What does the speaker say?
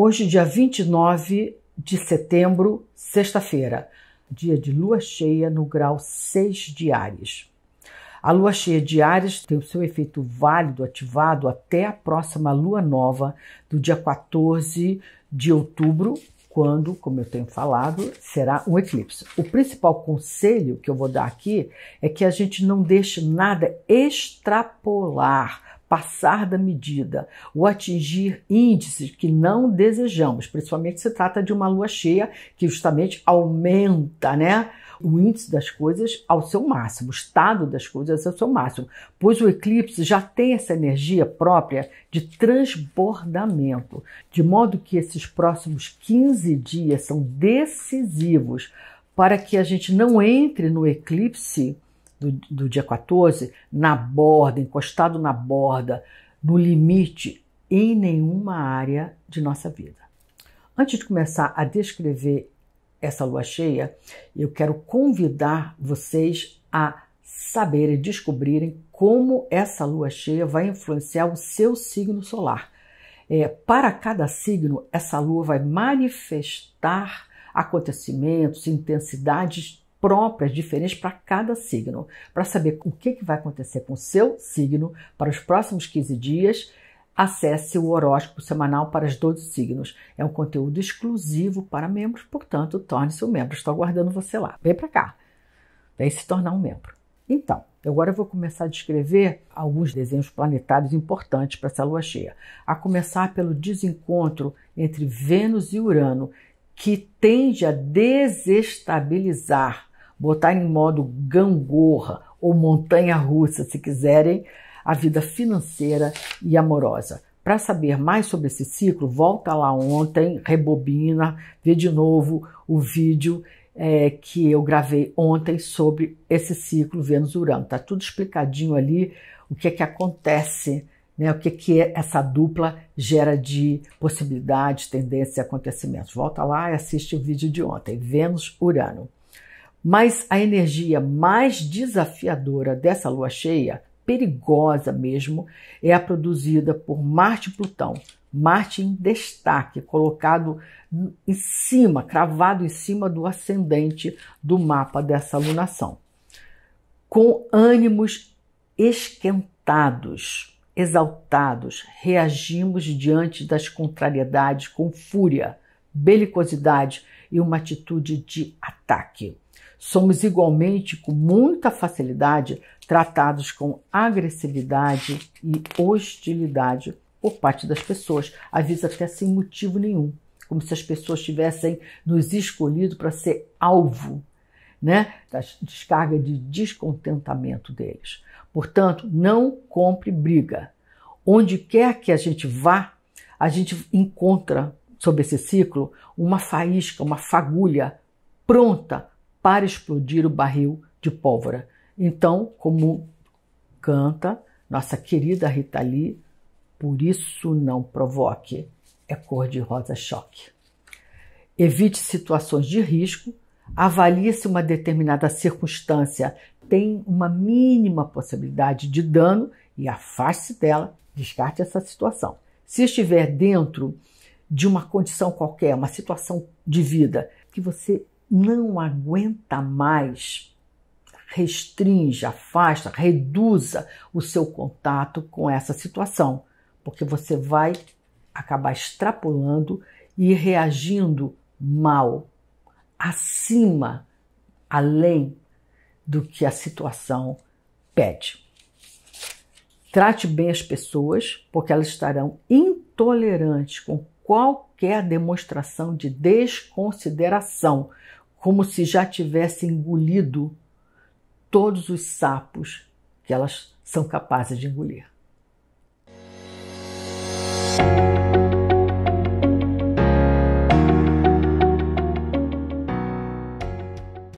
Hoje, dia 29 de setembro, sexta-feira, dia de lua cheia no grau 6 de Ares. A lua cheia de Ares tem o seu efeito válido ativado até a próxima lua nova, do dia 14 de outubro, quando, como eu tenho falado, será um eclipse. O principal conselho que eu vou dar aqui é que a gente não deixe nada extrapolar passar da medida ou atingir índices que não desejamos, principalmente se trata de uma lua cheia que justamente aumenta, né? O índice das coisas ao seu máximo, o estado das coisas ao seu máximo, pois o eclipse já tem essa energia própria de transbordamento, de modo que esses próximos 15 dias são decisivos para que a gente não entre no eclipse do, do dia 14, na borda, encostado na borda, no limite, em nenhuma área de nossa vida. Antes de começar a descrever essa lua cheia, eu quero convidar vocês a saberem, descobrirem como essa lua cheia vai influenciar o seu signo solar. É, para cada signo, essa lua vai manifestar acontecimentos, intensidades próprias, diferentes para cada signo, para saber o que, que vai acontecer com o seu signo para os próximos 15 dias. Acesse o horóscopo semanal para os 12 signos. É um conteúdo exclusivo para membros, portanto, torne-se um membro. Estou aguardando você lá. Vem para cá. Vem se tornar um membro. Então, agora eu vou começar a descrever alguns desenhos planetários importantes para essa lua cheia. A começar pelo desencontro entre Vênus e Urano, que tende a desestabilizar botar em modo gangorra ou montanha russa, se quiserem, a vida financeira e amorosa. Para saber mais sobre esse ciclo, volta lá ontem, rebobina, vê de novo o vídeo é, que eu gravei ontem sobre esse ciclo Vênus-Urano. Tá tudo explicadinho ali, o que é que acontece, né? O que é que essa dupla gera de possibilidades, tendências e acontecimentos. Volta lá e assiste o vídeo de ontem, Vênus-Urano. Mas a energia mais desafiadora dessa lua cheia, perigosa mesmo, é a produzida por Marte e Plutão. Marte em destaque, colocado em cima, cravado em cima do ascendente do mapa dessa alunação. Com ânimos esquentados, exaltados, reagimos diante das contrariedades com fúria, belicosidade e uma atitude de ataque ataque. Somos igualmente, com muita facilidade, tratados com agressividade e hostilidade por parte das pessoas, às vezes até sem motivo nenhum, como se as pessoas tivessem nos escolhido para ser alvo né, da descarga de descontentamento deles. Portanto, não compre briga. Onde quer que a gente vá, a gente encontra, sob esse ciclo, uma faísca, uma fagulha pronta para explodir o barril de pólvora. Então, como canta nossa querida Rita Lee, por isso não provoque, é cor de rosa choque. Evite situações de risco, avalie se uma determinada circunstância tem uma mínima possibilidade de dano e afaste dela, descarte essa situação. Se estiver dentro de uma condição qualquer, uma situação de vida que você não aguenta mais, restringe, afasta, reduza o seu contato com essa situação, porque você vai acabar extrapolando e reagindo mal, acima, além do que a situação pede. Trate bem as pessoas, porque elas estarão intolerantes com qualquer demonstração de desconsideração, como se já tivesse engolido todos os sapos que elas são capazes de engolir.